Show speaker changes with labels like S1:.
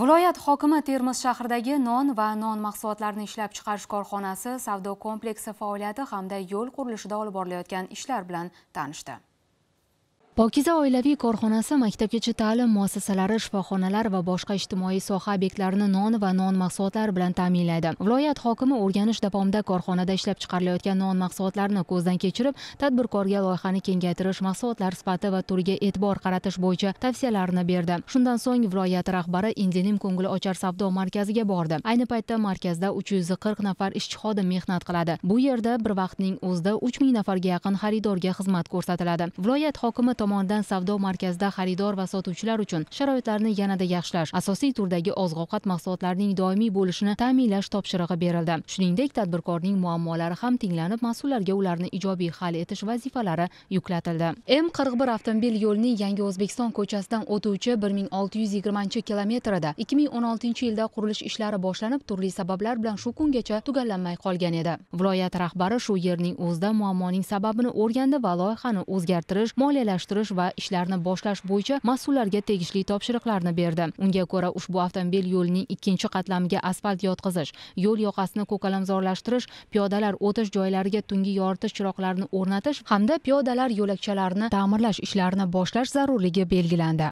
S1: viloyat hokimi termiz shahridagi non va non mahsulotlarini ishlab chiqarish korxonasi savdo kompleksi faoliyati hamda yo'l qurilishida olib borilayotgan ishlar bilan tanishdi Pokiza oilaviy korxonasi maktabgacha ta'lim muassasalari, shifoxonalar va boshqa ijtimoiy soha obyektlarini non va non mahsulotlari bilan ta'minlaydi. Viloyat hokimi o'rganish davomida korxonada ishlab chiqarilayotgan non mahsulotlarini ko'zdan kechirib, tadbirkorga loyihani kengaytirish, mahsulotlar sifati va turiga e'tibor qaratish bo'yicha tavsiyalarini berdi. Shundan so'ng viloyat rahbari Indenim ko'ngil ochar savdo markaziga bordi. Ayni paytda markazda 340 nafar ishchi xodim mehnat qiladi. Bu yerda bir vaqtning o'zida 3000 nafarga yaqin xaridorga xizmat ko'rsatiladi. Viloyat hokimi tomonidan savdo markazida xaridor va sotuvchilar uchun sharoitlarni yanada yaxshilash asosiy turdagi oziq ovqat mahsulotlarining doimiy bo'lishini ta'minlash topshirig'i berildi shuningdek tadbirkorning muammolari ham tinglanib mas'ullarga ularni ijobiy hal etish vazifalari yuklatildi m qirq bir avtomobil yo'lining yangi o'zbekiston ko'chasidan o'tuvchi bir ming olti yuz yigirmanchi kilometrida ikki ming o'n oltinchi yilda qurilish ishlari boshlanib turli sabablar bilan shu kungacha tugallanmay qolgan edi viloyat rahbari shu yerning o'zida muammoning sababini o'rgandi va loyihani o'zgartirish moliyalashtirish almashtirish va ishlarni boshlash bo'yicha mas'ullarga tegishli topshiriqlarni berdi unga ko'ra ushbu avtomobil yo'lining ikkinchi qatlamiga asfalt yotqizish yo'l yoqasini ko'kalamzorlashtirish piyodalar o'tish joylariga tungi yoritish chiroqlarini o'rnatish hamda piyodalar yo'lakchalarini ta'mirlash ishlarini boshlash zarurligi belgilandi